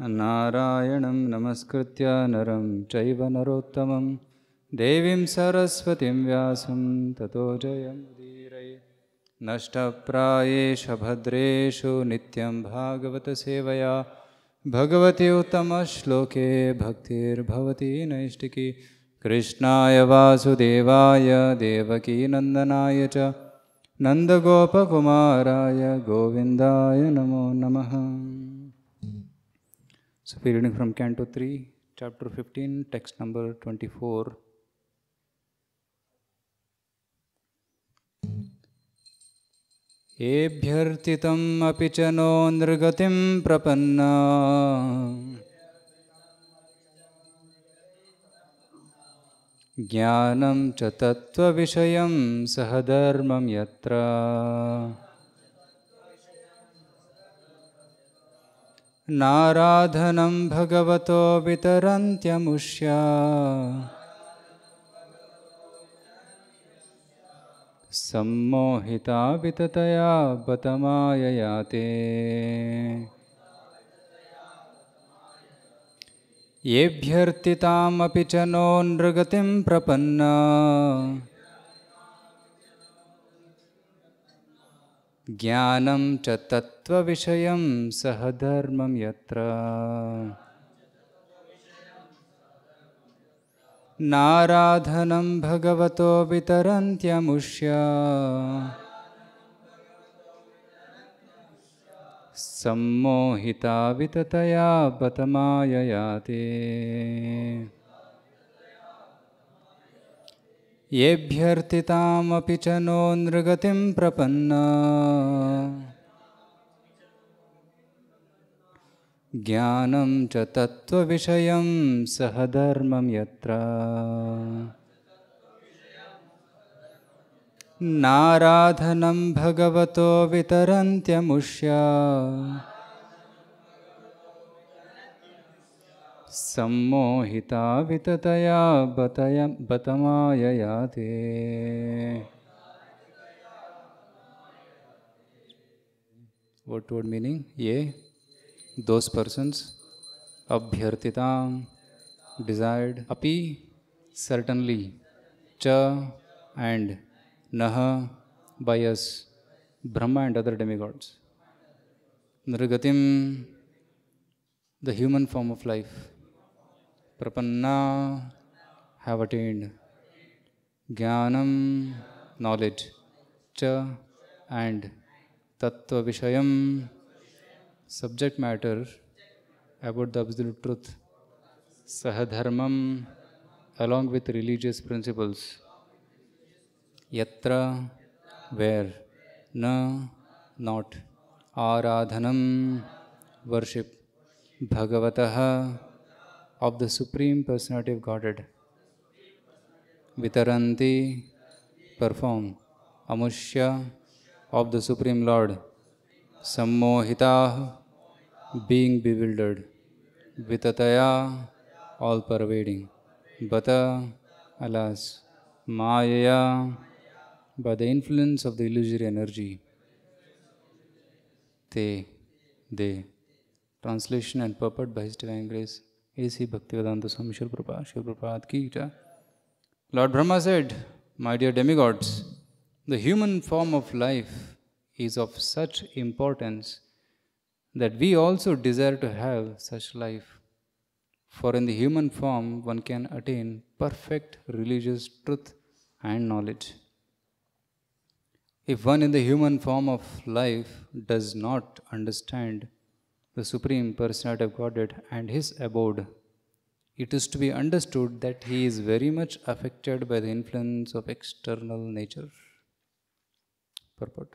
नारायणं नमस्कृत्य नरं चैव नरोत्तमं देवीं सरस्वतीं व्यासं ततो जयं धीरै नष्टप्रायेषु भद्रेषु नित्यं भागवतसेवया उत्तमश्लोके भक्तिर्भवति नैष्टिकी कृष्णाय वासुदेवाय देवकीनन्दनाय च नन्दगोपकुमाराय गोविन्दाय नमो नमः So we're reading from Canto 3, chapter 15, text number 24. एभ्यर्थितम् अपि च नो नृगतिं प्रपन्ना ज्ञानं च तत्त्वविषयं यत्र नाराधनं भगवतो वितरन्त्यमुष्या सम्मोहिता विततया ते येभ्यर्तितामपि च नो नृगतिं प्रपन्ना ज्ञानं च तत्त्वविषयं सह धर्मं यत्र नाराधनं भगवतो वितरन्त्यमुष्य सम्मोहिता विततया पतमाय येभ्यर्थितामपि च नो नृगतिं प्रपन्ना ज्ञानं च तत्त्वविषयं सहधर्मं यत्र नाराधनं भगवतो वितरन्त्यमुष्या सम्मोहिता विततया बतय बतमायया ते वट वोट मीनिंग ये दोज पर्सन्स अभ्यर्थिता डिजायर्ड अपि सर्टनली च एंड नह by us Brahma and other demigods नृगतिम the human form of life प्रपन्ना हैव अटेन्ड ज्ञानम नॉलेज च एंड तत्व विषय subject matter about the absolute truth सहधर्म along विथ रिलीजियस प्रिंसिपल्स यत्र वेर न नॉट आराधनम वर्शिप भगवतः of the Supreme Personality of Godhead. Vitaranti, perform. Amushya, of the Supreme Lord. Sammohita, being bewildered. Vitataya, all pervading. Bata, uh, alas. Maya, by the influence of the illusory energy. Te, they. Translation and purport by His Divine Grace is Bhaktivedanta Swami Shri Prabhupada, Ki Lord Brahma said, My dear demigods, the human form of life is of such importance that we also desire to have such life. For in the human form one can attain perfect religious truth and knowledge. If one in the human form of life does not understand the Supreme Personality of Godhead and His abode, it is to be understood that He is very much affected by the influence of external nature. Purport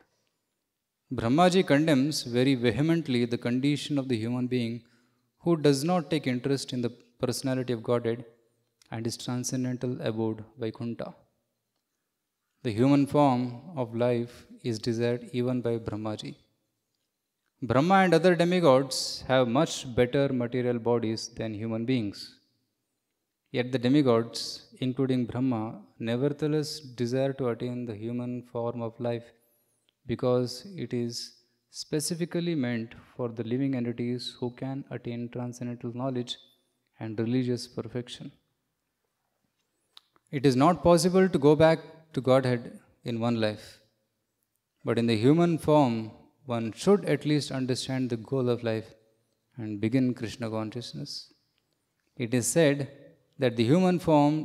Brahmaji condemns very vehemently the condition of the human being who does not take interest in the personality of Godhead and his transcendental abode, Vaikuntha. The human form of life is desired even by Brahmaji. Brahma and other demigods have much better material bodies than human beings. Yet the demigods, including Brahma, nevertheless desire to attain the human form of life because it is specifically meant for the living entities who can attain transcendental knowledge and religious perfection. It is not possible to go back to Godhead in one life, but in the human form, one should at least understand the goal of life and begin Krishna consciousness. It is said that the human form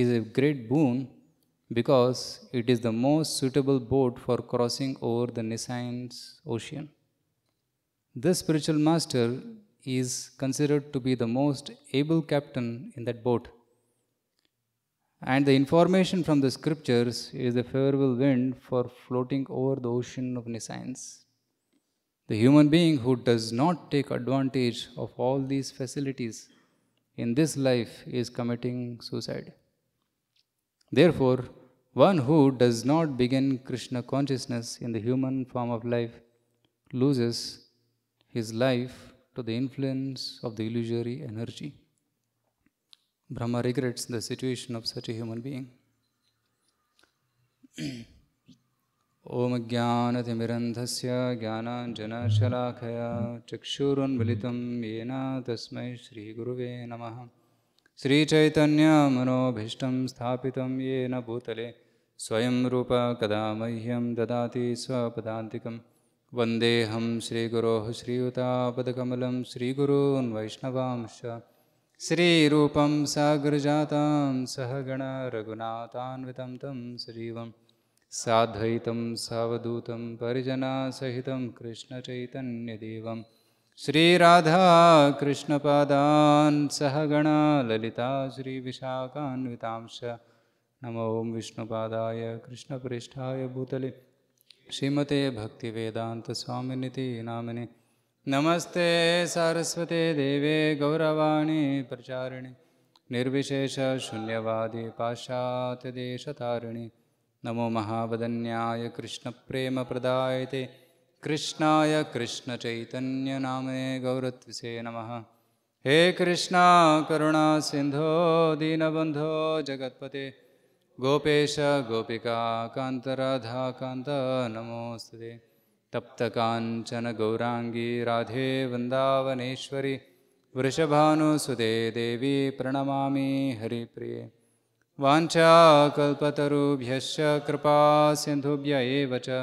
is a great boon because it is the most suitable boat for crossing over the Nissan's ocean. This spiritual master is considered to be the most able captain in that boat. And the information from the scriptures is a favorable wind for floating over the ocean of Nissan's. The human being who does not take advantage of all these facilities in this life is committing suicide. Therefore, one who does not begin Krishna consciousness in the human form of life loses his life to the influence of the illusory energy. Brahma regrets the situation of such a human being. ॐ ज्ञानतिमिरन्धस्य ज्ञानाञ्जनशलाखया चक्षुरुन्मिलितं येन तस्मै श्रीगुरुवे नमः श्रीचैतन्यमनोभीष्टं स्थापितं येन भूतले स्वयं रूप कदा मह्यं ददाति स्वपदान्तिकं वन्देऽहं श्रीगुरोः श्रीयुतापदकमलं श्रीगुरून् वैष्णवांश्च श्रीरूपं सागरजातां सहगणरघुनाथान्वितं तं श्रीवम् साद्वैतं सावधूतं परिजनासहितं कृष्णचैतन्यदेवं श्रीराधाकृष्णपादान् सहगणा ललिता श्रीविशाखान्वितांश नमो विष्णुपादाय कृष्णपृष्ठाय भूतले श्रीमते भक्तिवेदान्तस्वामिनिति नामिनि नमस्ते सारस्वते देवे गौरवाणी प्रचारिणि निर्विशेषशून्यवादि पाश्चात्यदेशतारिणि नमो महावदन्याय कृष्णप्रेमप्रदायते कृष्णाय कृष्णचैतन्यनामने गौरत्विषे नम हे कृष्णा करुणा सिंधो दीनबंधो जगत्पते गोपेश गोपिका कान्तराधा कान्त कांचन गौरांगी राधे वृन्दावनेश्वरि वृषभानुसुते देवी हरिप्रिय हरिप्रिये वाञ्छाकल्पतरुभ्यश्च कृपा सिन्धुभ्य एव च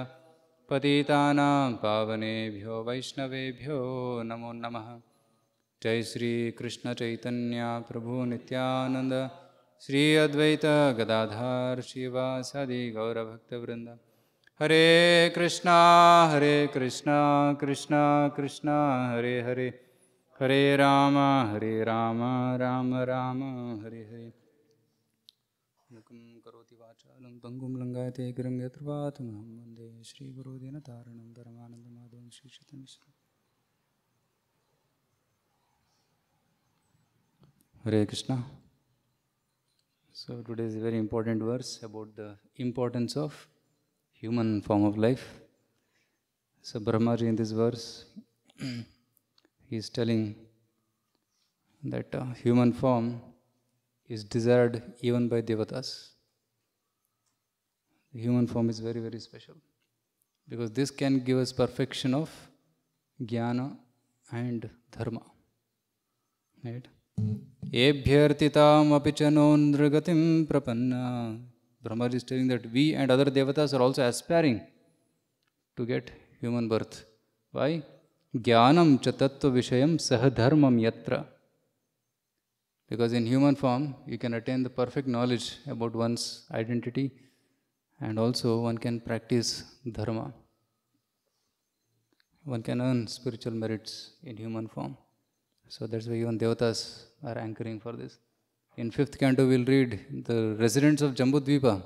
पतितानां पावनेभ्यो वैष्णवभ्यो नमो नम जय श्रीकृष्णचैतन्या प्रभुनित्यानन्द श्री अद्वैत गदाधार शिवासादि गौरभक्तवृन्द हरे कृष्णा हरे कृष्णा कृष्णा कृष्णा हरे हरे हरे राम हरे राम राम राम हरे हरे पंगुम लंगाय ते गिरंग यत्रवात श्री गुरु दिन तारणं परमानंद Madhav Shri Chaitanya Hare Krishna so today is very important verse about the importance of human form of life so Brahma ji in this verse he is telling that human form is desired even by देवतास्ट human form is very, very special. Because this can give us perfection of jnana and dharma. Right? Ebhyartitam apichanon dragatim prapanna. Brahma is telling that we and other devatas are also aspiring to get human birth. Why? Jnanam cha tattva vishayam sahadharmam yatra. Because in human form, you can attain the perfect knowledge about one's identity and also one can practice dharma. One can earn spiritual merits in human form. So that's why even devatas are anchoring for this. In fifth canto, we'll read the residents of Jambudvipa,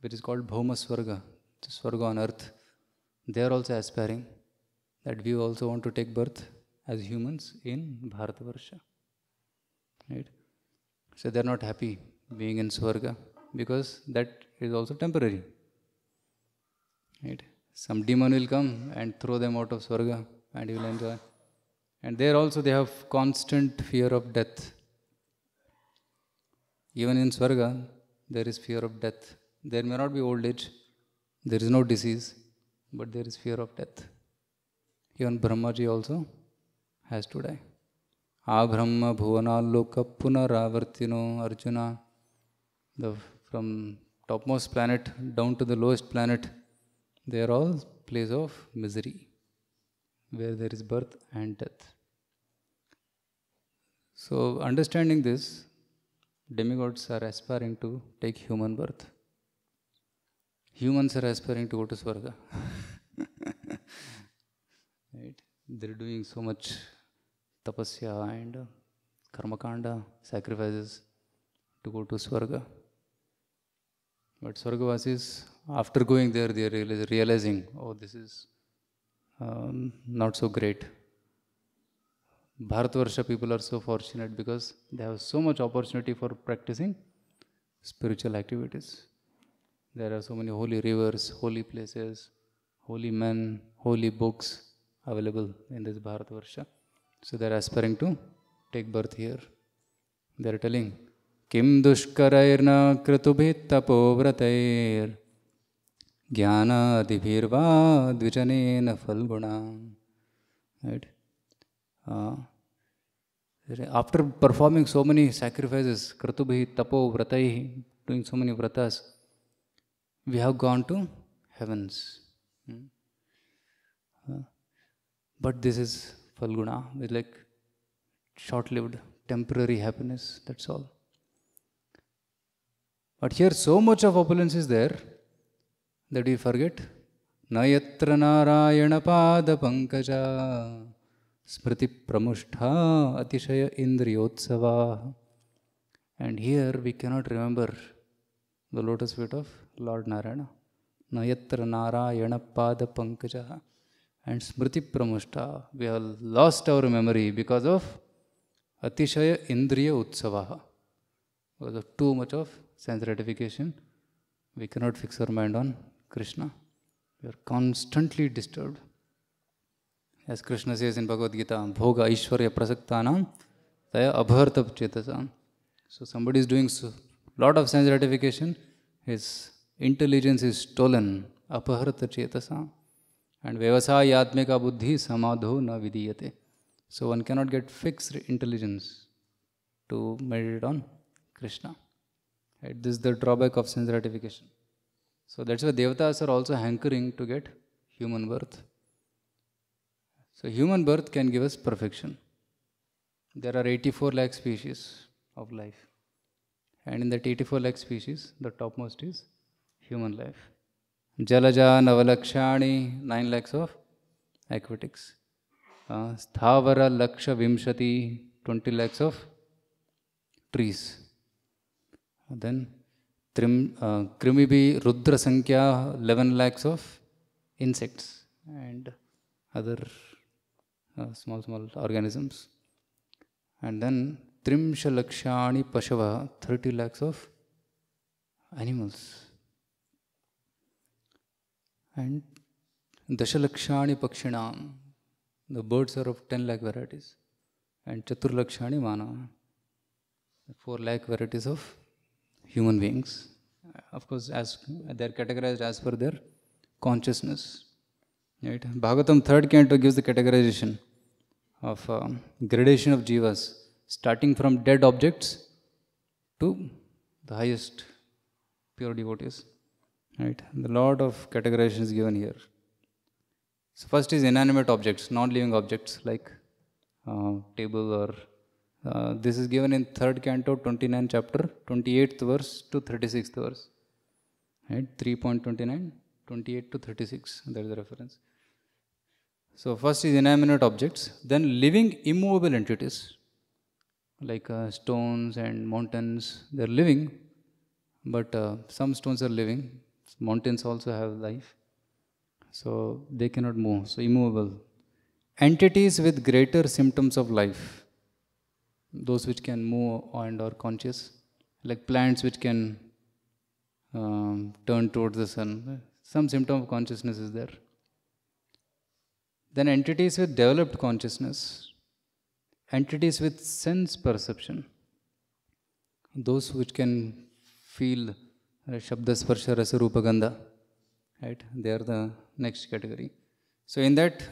which is called Bhaumasvarga, the Svarga on earth. They are also aspiring that we also want to take birth as humans in Bharatvarsha, Right? So they're not happy being in Svarga because that is also temporary. Right? Some demon will come and throw them out of Swarga and you will enjoy. And there also they have constant fear of death. Even in Swarga, there is fear of death. There may not be old age, there is no disease, but there is fear of death. Even Brahmaji also has to die. ಆ ಬ್ರಹ್ಮ ಭುವನಾಲೋಕ ಪುನರಾವರ್ತಿನೋ Arjuna the topmost planet down to the lowest planet, they are all place of misery, where there is birth and death. So, understanding this, demigods are aspiring to take human birth. Humans are aspiring to go to Swarga. right? They're doing so much tapasya and karmakanda sacrifices to go to Swarga. But Sargavasis, after going there, they are realizing, oh, this is um, not so great. Bharatvarsha people are so fortunate because they have so much opportunity for practicing spiritual activities. There are so many holy rivers, holy places, holy men, holy books available in this Bharatvarsha. So they are aspiring to take birth here. They are telling, किं दुष्करैर्न क्रतुभित्तपोव्रतैर्ज्ञानादिभिर्वा द्विजनेन फलगुणा right after performing so many sacrifices क्रतुभि तपो व्रत doing so many व्रतास we have gone to heavens but this is फलगुणा is like short lived temporary happiness that's all But here so much of opulence is there that we forget. Nayatra Narayana Pada Pankaja Smriti Pramushtha Atishaya Indriyotsava. And here we cannot remember the lotus feet of Lord Narayana. Nayatra Narayana Pada Pankaja and Smriti Pramushta. We have lost our memory because of Atishaya Indriya Utsavaha. Because of too much of sense gratification. We cannot fix our mind on Krishna. We are constantly disturbed. As Krishna says in Bhagavad Gita, Bhoga Ishwarya Prasaktanam Taya Abhartab Chetasam. So somebody is doing a so, lot of sense gratification, his intelligence is stolen, apaharta chetasa. And vyavasayatmika buddhi samadho na vidiyate. So one cannot get fixed intelligence to meditate on Krishna. Right? This is the drawback of sense gratification. So that's why devatas are also hankering to get human birth. So human birth can give us perfection. There are 84 lakh species of life. And in that 84 lakh species, the topmost is human life. Jalaja, Navalakshani, 9 lakhs of aquatics. Uh, Sthavara Laksha Vimshati, 20 lakhs of trees. then trim, uh, Krimibi Rudra Sankhya 11 lakhs of insects and other uh, small small organisms and then Trimshalakshani Pashava 30 lakhs of animals and Dashalakshani Pakshinam the birds are of 10 lakh varieties and Chaturlakshani Mana 4 lakh varieties of human beings, uh, of course, as they're categorized as per their consciousness. Right? Bhagavatam third canto gives the categorization of um, gradation of jivas, starting from dead objects to the highest pure devotees. Right? The lot of categorizations given here. So first is inanimate objects, non-living objects like uh, table or uh, this is given in third canto, 29 chapter, 28th verse to 36th verse. Right? 3.29, 28 to 36. That is the reference. So first is inanimate objects, then living immovable entities like uh, stones and mountains. They're living, but uh, some stones are living. Mountains also have life, so they cannot move. So immovable entities with greater symptoms of life those which can move and are conscious, like plants which can um, turn towards the sun. Some symptom of consciousness is there. Then entities with developed consciousness, entities with sense perception, those which can feel uh, Rasa Rupa right? They are the next category. So in that,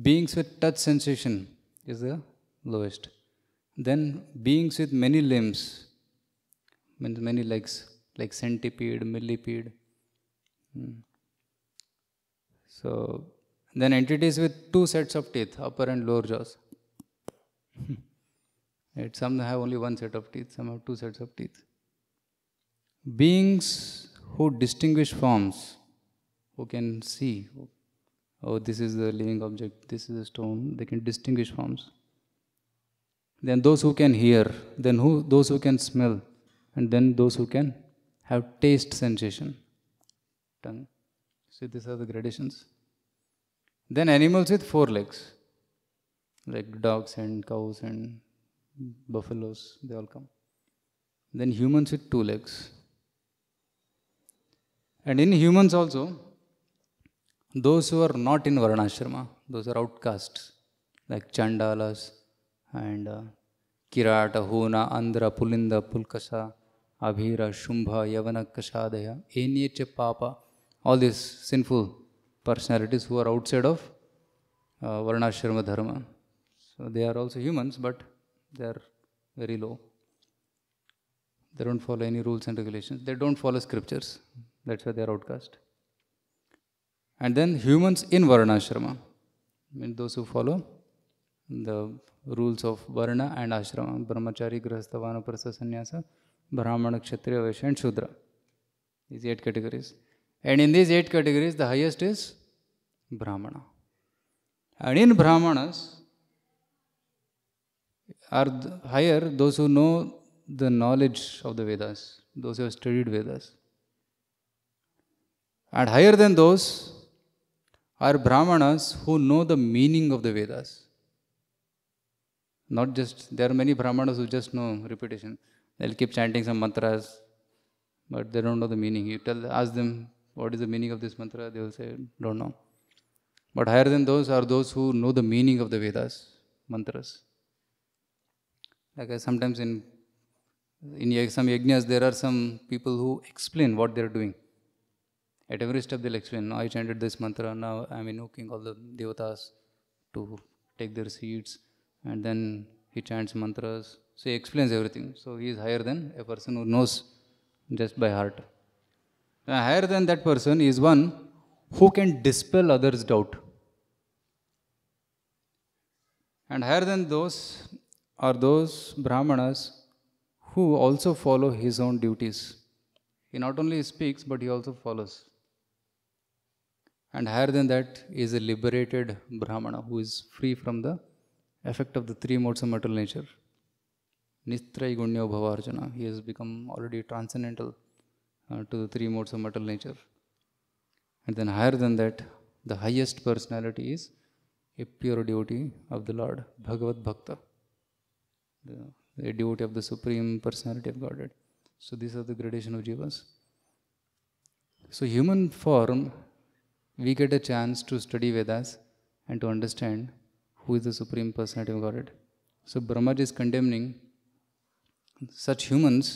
beings with touch sensation is the lowest. Then beings with many limbs, means many legs, like centipede, millipede. Hmm. So, then entities with two sets of teeth, upper and lower jaws. right, some have only one set of teeth, some have two sets of teeth. Beings who distinguish forms, who can see, oh, this is the living object, this is a stone, they can distinguish forms then those who can hear, then who, those who can smell, and then those who can have taste sensation. Tongue. See, these are the gradations. Then animals with four legs, like dogs and cows and buffaloes, they all come. Then humans with two legs. And in humans also, those who are not in Varanashrama, those are outcasts, like Chandalas, and uh, Kirata Huna Andhra Pulinda Pulkasa Abhira Shumbha Yavana कषादय एनिय पाप all this sinful personalities who are out of varnashram dharma so they are also humans but they are very low they don't follow any rules and regulation they don't follow scriptures that's they are outcast and then humans in varnashram mean those who follow the rules of Varna and Ashrama Brahmachari, Grahastha, Vanaprastha, Sannyasa, Brahmana, Kshatriya, Vaishya, and Shudra. These eight categories. And in these eight categories, the highest is Brahmana. And in Brahmanas are higher those who know the knowledge of the Vedas, those who have studied Vedas. And higher than those are Brahmanas who know the meaning of the Vedas. Not just, there are many Brahmanas who just know repetition. They'll keep chanting some mantras, but they don't know the meaning. You tell, ask them, what is the meaning of this mantra? They will say, don't know. But higher than those are those who know the meaning of the Vedas, mantras. Like I uh, sometimes in in some yajnas, there are some people who explain what they're doing. At every step, they'll explain. Now I chanted this mantra, now I'm invoking all the devatas to take their seats and then he chants mantras. So he explains everything. So he is higher than a person who knows just by heart. Now, higher than that person is one who can dispel others' doubt. And higher than those are those Brahmanas who also follow his own duties. He not only speaks, but he also follows. And higher than that is a liberated Brahmana who is free from the effect of the three modes of material nature. Nistray Gunyo Bhavarjuna, he has become already transcendental uh, to the three modes of material nature. And then higher than that, the highest personality is a pure devotee of the Lord, Bhagavad Bhakta, the, the devotee of the Supreme Personality of Godhead. So these are the gradation of jivas. So human form, we get a chance to study Vedas and to understand who is the supreme personality of Godhead. So Brahma is condemning such humans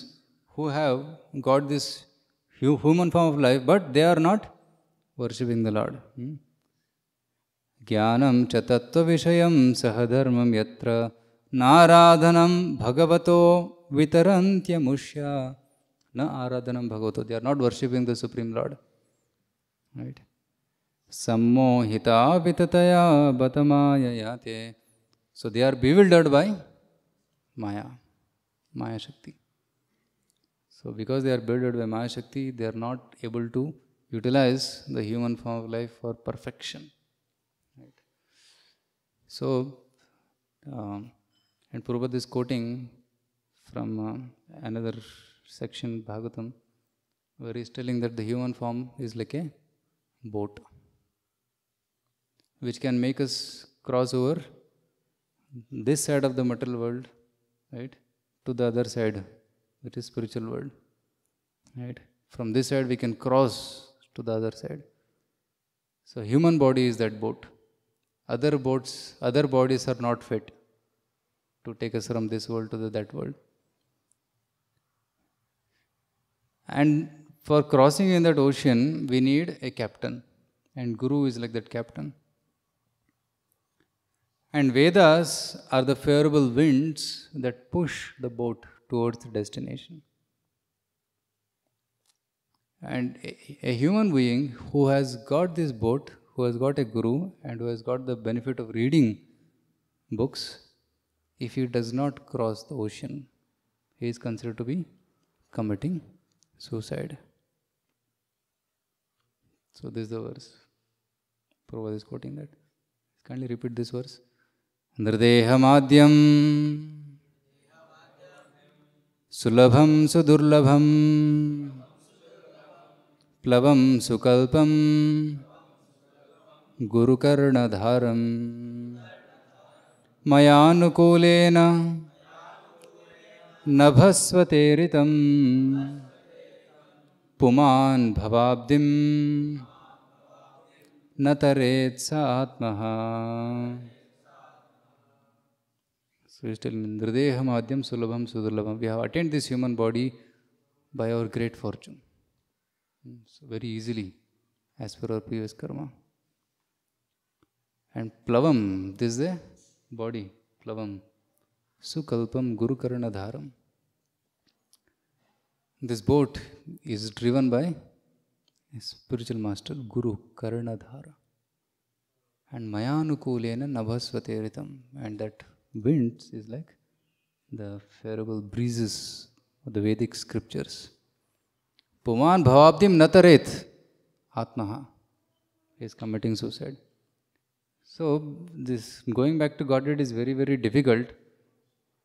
who have got this human form of life, but they are not worshipping the Lord. Jnanam hmm? chatattva vishayam sahadharmam yatra naradhanam bhagavato vitarantya musya na aradhanam bhagavato. They are not worshipping the Supreme Lord. Right? सम्मोहिता विततया बत माया ते so they are bewildered by maya maya shakti so because they are bewildered by maya shakti they are not able to utilize the human form of life for perfection right so um, and prabhupada is quoting from uh, another section bhagavatam where he is telling that the human form is like a boat which can make us cross over this side of the material world, right, to the other side, which is spiritual world, right. From this side we can cross to the other side. So human body is that boat. Other boats, other bodies are not fit to take us from this world to the, that world. And for crossing in that ocean, we need a captain. And Guru is like that captain. And Vedas are the favorable winds that push the boat towards the destination. And a, a human being who has got this boat, who has got a guru, and who has got the benefit of reading books, if he does not cross the ocean, he is considered to be committing suicide. So, this is the verse. Prabhupada is quoting that. Kindly repeat this verse. मृदेहमाद्यं सुलभं सुदुर्लभं प्लवं सुकल्पं गुरुकर्णधारम् मयानुकूलेन नभस्वतेरितं पुमान् भवाब्धिं तरेत्स आत्मः So he's telling Nrideham Adyam Sulabham Sudurlabham. We have attained this human body by our great fortune. So very easily, as per our previous karma. And Plavam, this is the body, Plavam. Sukalpam Guru Karanadharam. This boat is driven by spiritual master Guru Karanadhara. And Mayanukule Nabhasvatiritam. And that winds is like the favorable breezes of the Vedic scriptures. Puman bhavabdim natareth, atmaha is committing suicide. So this going back to Godhead is very, very difficult.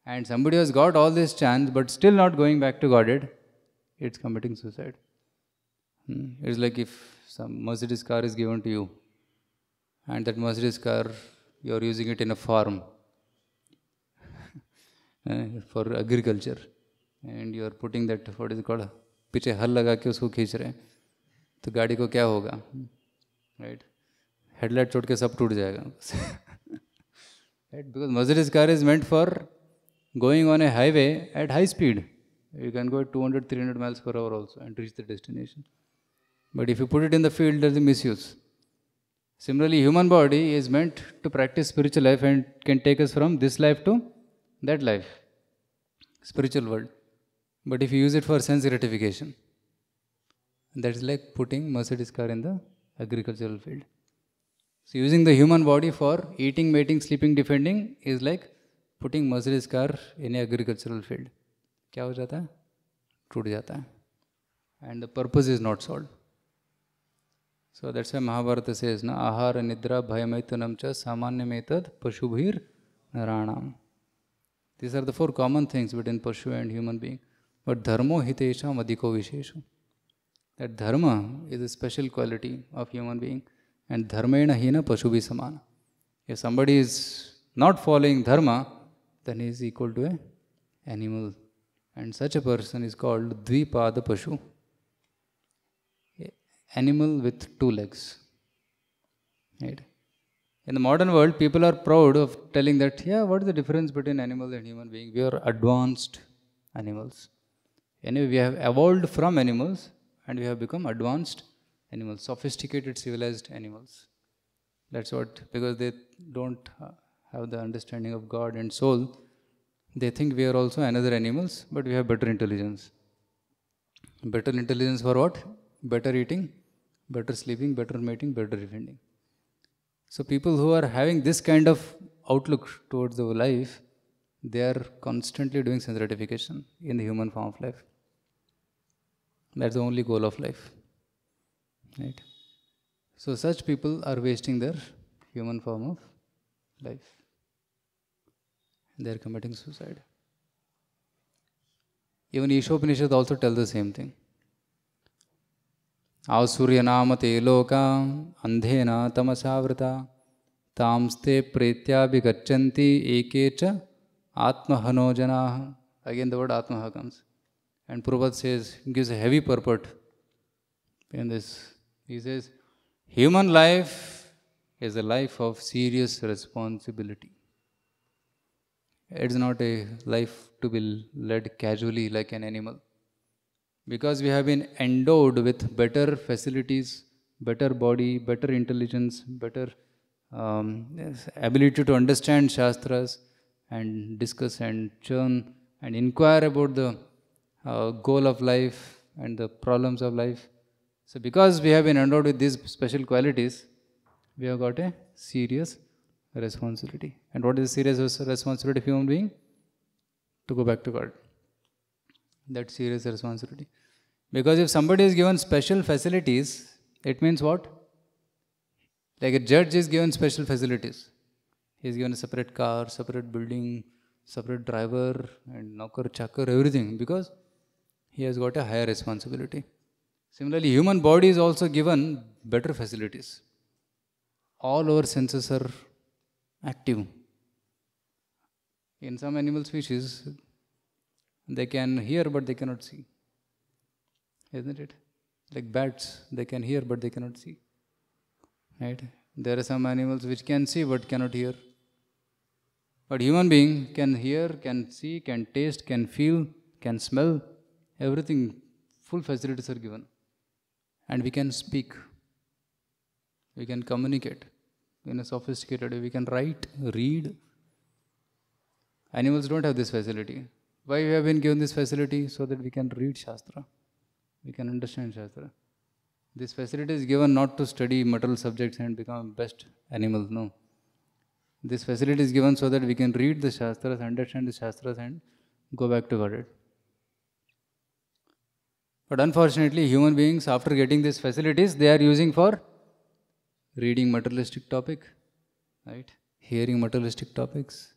And somebody has got all this chance but still not going back to Godhead, it's committing suicide. Hmm. It's like if some Mercedes car is given to you and that Mercedes car, you're using it in a farm for agriculture and you are putting that what is called पीछे हल लगा के उसको खींच रहे हैं तो गाड़ी को क्या होगा राइट हेडलाइट छोड़ के सब टूट जाएगा right because Mercedes car is meant for going on a highway at high speed you can go at 200 300 miles per hour also and reach the destination but if you put it in the field there's a misuse similarly human body is meant to practice spiritual life and can take us from this life to that life, spiritual world. But if you use it for sense gratification, that is like putting Mercedes car in the agricultural field. So using the human body for eating, mating, sleeping, defending is like putting Mercedes car in a agricultural field. क्या हो जाता है टूट जाता है and the purpose is not solve so that's Mahabharat से ना आहार निद्रा भयमैतनम च सामान्य में तद पशुभिर नाणाम These are the four common things between Pashu and human being. But dharmo hitesham adhiko visheshu. That dharma is a special quality of human being. And dharmena hina pashubi samana. If somebody is not following dharma, then he is equal to an animal. And such a person is called dvipada pashu. Animal with two legs. Right? In the modern world, people are proud of telling that, yeah, what is the difference between animals and human beings? We are advanced animals. Anyway, we have evolved from animals and we have become advanced animals, sophisticated, civilized animals. That's what, because they don't uh, have the understanding of God and soul, they think we are also another animals, but we have better intelligence. Better intelligence for what? Better eating, better sleeping, better mating, better defending. So people who are having this kind of outlook towards the life, they are constantly doing sense gratification in the human form of life. That's the only goal of life. Right? So such people are wasting their human form of life. They are committing suicide. Even Ishopanishad also tell the same thing. आसूर्यनाम तेलोका अंधेन तमसावृता तामस्ते प्रीत्याभिगछति एक आत्महनो जना again the word आत्मह comes and प्रभत says gives a heavy purport in this says human life is a life of serious responsibility it's not a life to be led casually like an animal because we have been endowed with better facilities, better body, better intelligence, better um, yes, ability to understand Shastras and discuss and churn and inquire about the uh, goal of life and the problems of life. So, because we have been endowed with these special qualities, we have got a serious responsibility. And what is the serious responsibility of human being? To go back to God. That serious responsibility. Because if somebody is given special facilities, it means what? Like a judge is given special facilities. He is given a separate car, separate building, separate driver, and knocker, chakar, everything. Because he has got a higher responsibility. Similarly, human body is also given better facilities. All our senses are active. In some animal species, they can hear, but they cannot see. Isn't it? Like bats, they can hear, but they cannot see. Right? There are some animals which can see, but cannot hear. But human being can hear, can see, can taste, can feel, can smell, everything, full facilities are given. And we can speak. We can communicate in a sophisticated way. We can write, read. Animals don't have this facility. Why we have been given this facility? So that we can read Shastra. We can understand Shastra. This facility is given not to study material subjects and become best animals, no. This facility is given so that we can read the Shastras, understand the Shastras and go back to Godhead. But unfortunately, human beings, after getting these facilities, they are using for reading materialistic topic, right? Hearing materialistic topics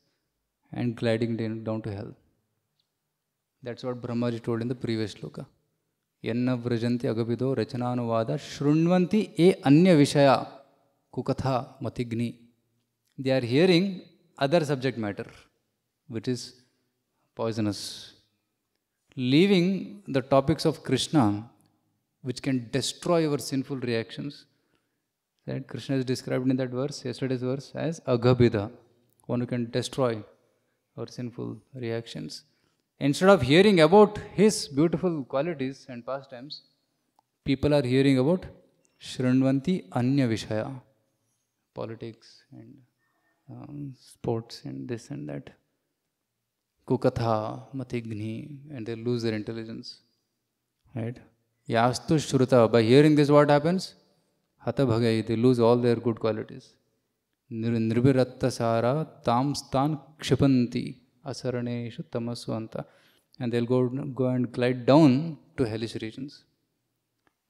and gliding down to hell. That's what Brahmaji told in the previous shloka. Yanna vrajante agavido rachananuvada shrunvanti e anya vishaya kukatha matigni. They are hearing other subject matter, which is poisonous. Leaving the topics of Krishna, which can destroy our sinful reactions, that Krishna is described in that verse, yesterday's verse, as agabida, one who can destroy our sinful reactions. Instead of hearing about his beautiful qualities and pastimes, people are hearing about Shrinvanti Anya Vishaya, politics and um, sports and this and that. Kukatha, Matigni, and they lose their intelligence. Right? Yastu Shruta, by hearing this, what happens? Hatabhagai, they lose all their good qualities. Nirviratta Sara, Tamstan Kshipanti asaraneshu tamasu anta. And they'll go, go and glide down to hellish regions.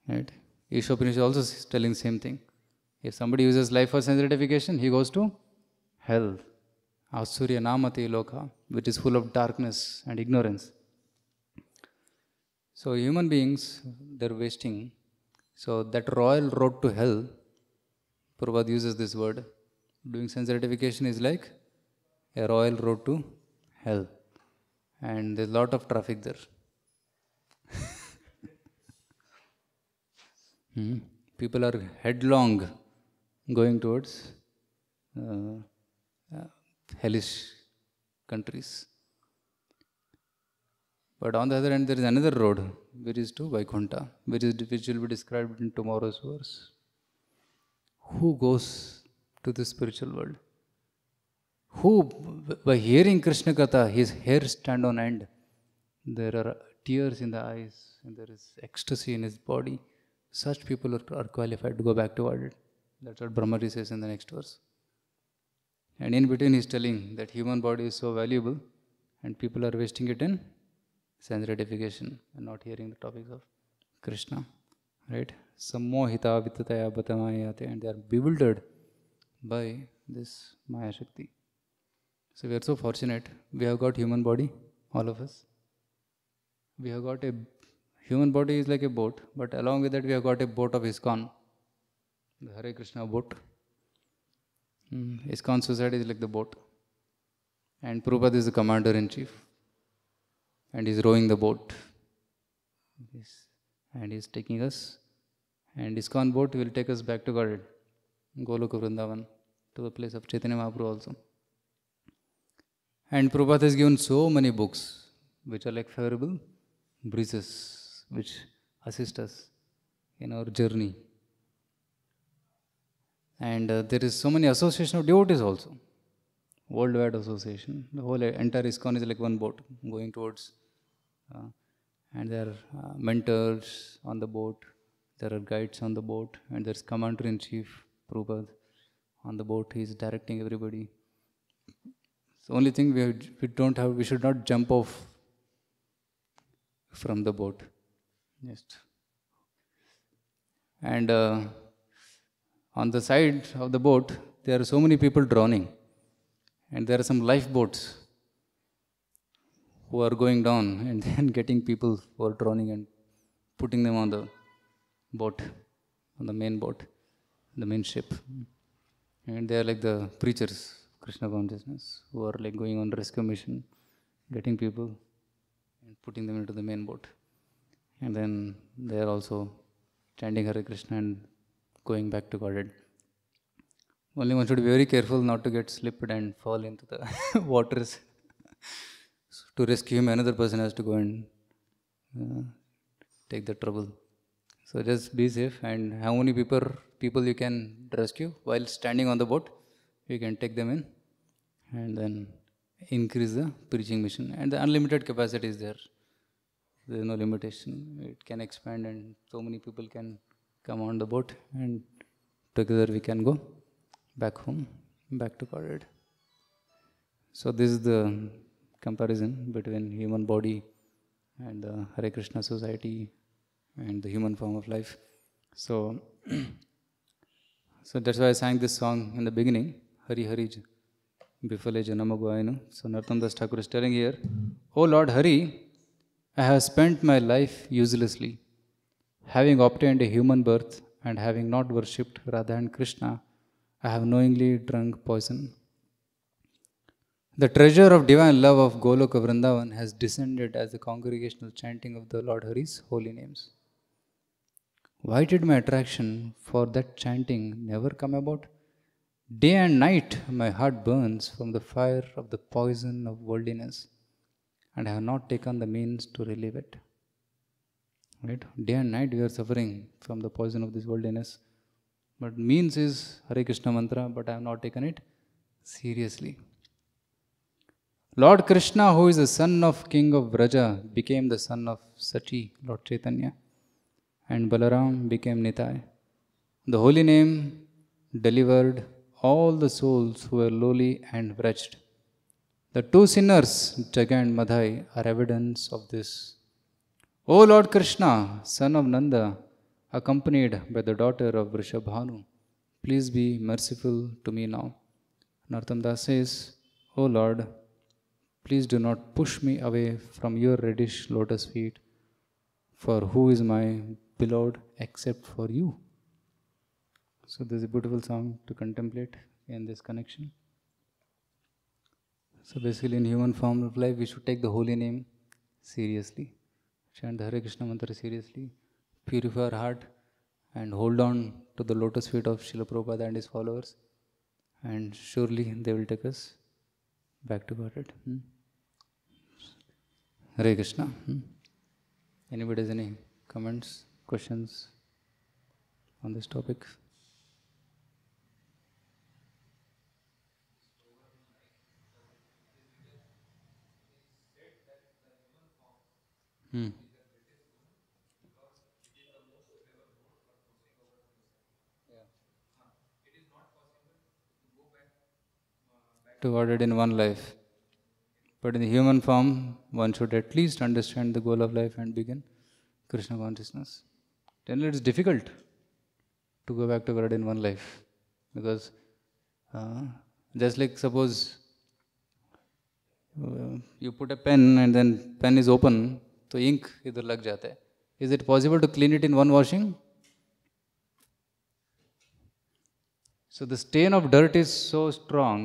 Right? Ishopanishad also is telling the same thing. If somebody uses life for sense gratification, he goes to hell. Asurya Namati Loka, which is full of darkness and ignorance. So human beings, they're wasting. So that royal road to hell, Prabhupada uses this word. Doing sense gratification is like a royal road to hell. And there's a lot of traffic there. hmm? People are headlong going towards uh, uh, hellish countries. But on the other hand, there is another road, which is to Vaikuntha, which, is, which will be described in tomorrow's verse. Who goes to the spiritual world? Who by hearing Krishna Katha, his hair stand on end. There are tears in the eyes, and there is ecstasy in his body. Such people are, are qualified to go back to world. That's what Brahmari says in the next verse. And in between, he's telling that human body is so valuable, and people are wasting it in sense gratification and not hearing the topics of Krishna, right? Sammohita vitataya batamaya and they are bewildered by this Maya Shakti. So we are so fortunate. We have got human body, all of us. We have got a human body is like a boat, but along with that we have got a boat of ISKCON, the Hare Krishna boat. Mm, ISKCON society is like the boat, and Prabhupada is the commander in chief, and he's rowing the boat, yes. and he's taking us, and ISKCON boat will take us back to Godhead, Goloka Vrindavan, to the place of Chaitanya Mahaprabhu also. And Prabhupada has given so many books which are like favorable breezes which assist us in our journey. And uh, there is so many association of devotees also. Worldwide association. The whole entire ISKCON is like one boat going towards. Uh, and there are uh, mentors on the boat. There are guides on the boat. And there's commander-in-chief, Prabhupada, on the boat. He is directing everybody the only thing we, we don't have, we should not jump off from the boat. Just. And uh, on the side of the boat, there are so many people drowning. And there are some lifeboats who are going down and then getting people who are drowning and putting them on the boat, on the main boat, the main ship. And they are like the preachers Krishna consciousness who are like going on rescue mission, getting people and putting them into the main boat. And then they are also chanting Hare Krishna and going back to Godhead. Only one should be very careful not to get slipped and fall into the waters. So to rescue him, another person has to go and uh, take the trouble. So just be safe and how many people people you can rescue while standing on the boat you can take them in and then increase the preaching mission and the unlimited capacity is there there is no limitation it can expand and so many people can come on the boat and together we can go back home back to Cardiff. so this is the comparison between human body and the Hare Krishna society and the human form of life so so that's why I sang this song in the beginning Hari Hari Bifale Janamaguayanu. So Nartamdas Thakur is telling here, O Lord Hari, I have spent my life uselessly, having obtained a human birth and having not worshipped Radha and Krishna, I have knowingly drunk poison. The treasure of divine love of Goloka Vrindavan has descended as the congregational chanting of the Lord Hari's holy names. Why did my attraction for that chanting never come about? Day and night my heart burns from the fire of the poison of worldliness, and I have not taken the means to relieve it. Right? Day and night we are suffering from the poison of this worldliness. But means is Hare Krishna mantra, but I have not taken it seriously. Lord Krishna, who is the son of king of Braja, became the son of Sati, Lord Chaitanya, and Balaram became Nitai. The holy name delivered all the souls who were lowly and wretched. The two sinners, Jaga and Madhai, are evidence of this. O Lord Krishna, son of Nanda, accompanied by the daughter of Vrishabhanu, please be merciful to me now. Narottam says, O Lord, please do not push me away from your reddish lotus feet, for who is my beloved except for you? So there's a beautiful song to contemplate in this connection. So basically in human form of life, we should take the holy name seriously. Chant the Hare Krishna mantra seriously. Purify our heart and hold on to the lotus feet of Srila Prabhupada and his followers. And surely they will take us back to Godhead. Hmm? Hare Krishna. Hmm? Anybody has any comments, questions on this topic? Hmm. To order it in one life. But in the human form, one should at least understand the goal of life and begin Krishna consciousness. Then it is difficult to go back to God in one life because uh, just like suppose uh, you put a pen and then pen is open so ink is लग जाता है is it possible to clean it in one So the stain of dirt is so strong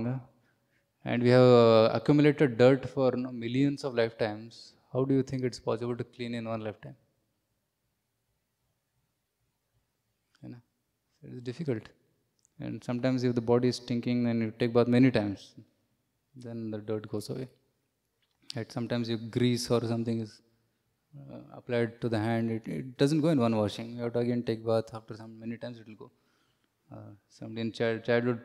and we have uh, accumulated dirt for millions of lifetimes. How do you think it's possible to clean in one lifetime? You know, it's difficult. And sometimes if the body is stinking and you take bath many times, then the dirt goes away. And sometimes you grease or something is uh, applied to the hand, it, it doesn't go in one washing. You have to again take bath after some many times it will go. Uh, some in child, childhood,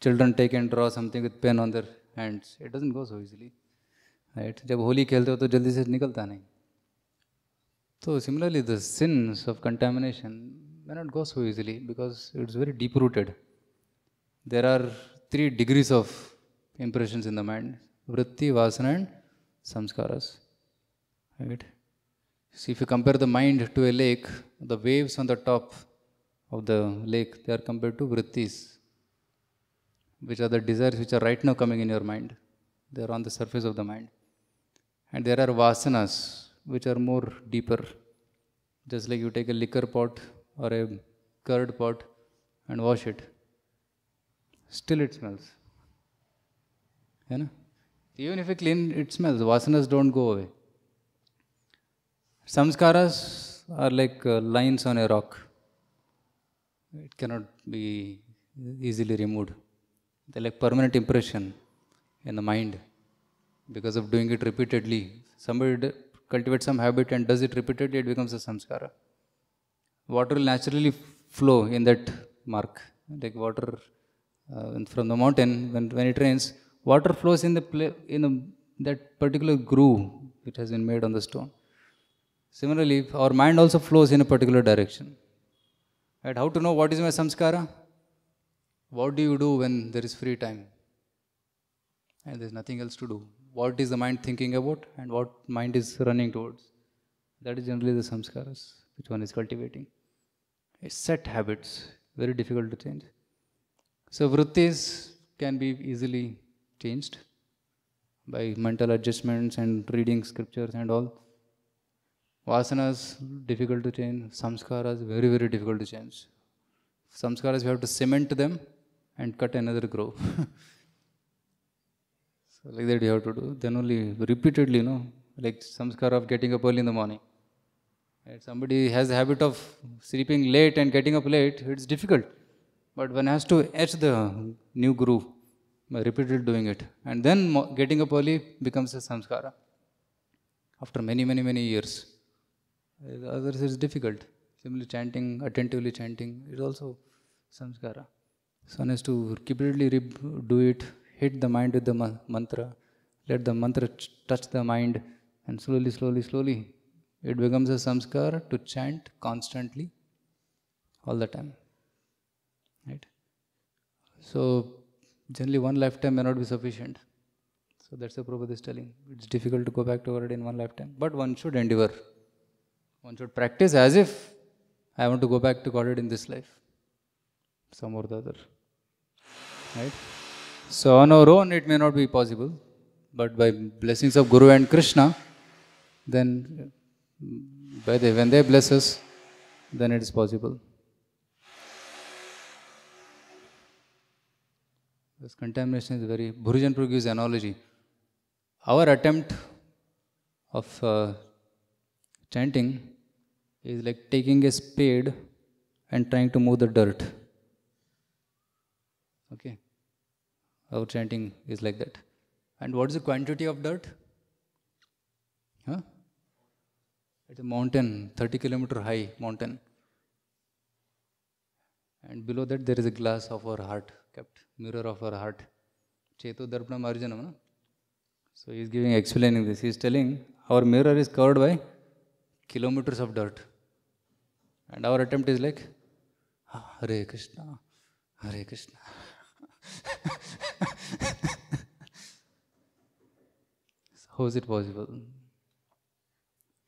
children take and draw something with pen on their hands. It doesn't go so easily. Right? जब होली खेलते हो तो जल्दी से निकलता नहीं तो similarly the sins of contamination may not go so easily because it's very deep rooted. There are three degrees of impressions in the mind vritti, vasana, and samskaras right see if you compare the mind to a lake the waves on the top of the lake they are compared to vrittis which are the desires which are right now coming in your mind they are on the surface of the mind and there are vasanas which are more deeper just like you take a liquor pot or a curd pot and wash it still it smells you know even if you clean it smells vasanas don't go away Samskaras are like uh, lines on a rock. It cannot be easily removed. They're like permanent impression in the mind because of doing it repeatedly. Somebody cultivates some habit and does it repeatedly, it becomes a samskara. Water will naturally flow in that mark. Like water uh, from the mountain, when, when it rains, water flows in the pla- in that particular groove which has been made on the stone. Similarly, our mind also flows in a particular direction. Right? How to know what is my samskara? What do you do when there is free time? And there's nothing else to do. What is the mind thinking about and what mind is running towards? That is generally the samskaras which one is cultivating. It's set habits, very difficult to change. So vrittis can be easily changed by mental adjustments and reading scriptures and all. Vasanas, difficult to change. Samskaras, very, very difficult to change. Samskaras, you have to cement them and cut another growth. so like that you have to do. Then only repeatedly, you know, like samskara of getting up early in the morning. somebody has a habit of sleeping late and getting up late, it's difficult. But one has to etch the new groove by repeatedly doing it. And then getting up early becomes a samskara after many, many, many years. Others it's difficult. Similarly, chanting, attentively chanting is also samskara. So one has to repeatedly do it, hit the mind with the ma mantra, let the mantra touch the mind, and slowly, slowly, slowly, it becomes a samskara to chant constantly, all the time. Right? So generally, one lifetime may not be sufficient. So that's the Prabhupada is telling. It's difficult to go back to it in one lifetime, but one should endeavor. One should practice as if I want to go back to Godhead in this life, some or the other. Right? So, on our own, it may not be possible, but by blessings of Guru and Krishna, then by the, when they bless us, then it is possible. This contamination is very. Bhurujanpur gives analogy. Our attempt of uh, chanting is like taking a spade and trying to move the dirt. Okay. Our chanting is like that. And what is the quantity of dirt? Huh? It's a mountain, 30 kilometer high mountain. And below that there is a glass of our heart kept, mirror of our heart. Cheto Darpanam Arjanam. So he is giving, explaining this. He is telling our mirror is covered by kilometers of dirt. And our attempt is like, ah, Hare Krishna, Hare Krishna. How is it possible?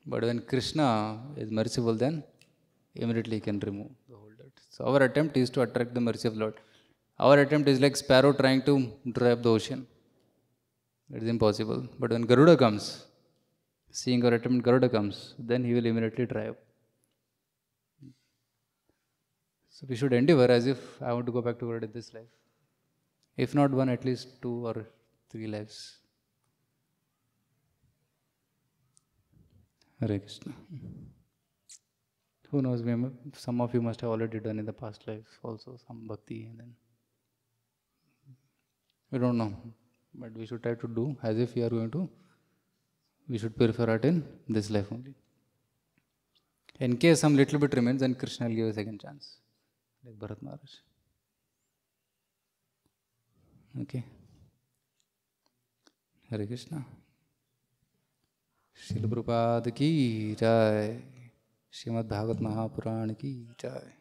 But when Krishna is merciful, then immediately he can remove the whole dirt. So our attempt is to attract the mercy of Lord. Our attempt is like sparrow trying to drive the ocean. It is impossible. But when Garuda comes, seeing our attempt, Garuda comes, then he will immediately drive. So we should endeavor as if I want to go back to God in this life. If not one, at least two or three lives. Hare Krishna. Who knows, some of you must have already done in the past life also some bhakti and then. We don't know, but we should try to do as if we are going to, we should prefer it in this life only. In case some little bit remains, then Krishna will give a second chance. Like Bharat Maharaj okay हरे कृष्णा शिल्प्रपाद की जय श्रीमद्भागवत महापुराण की जय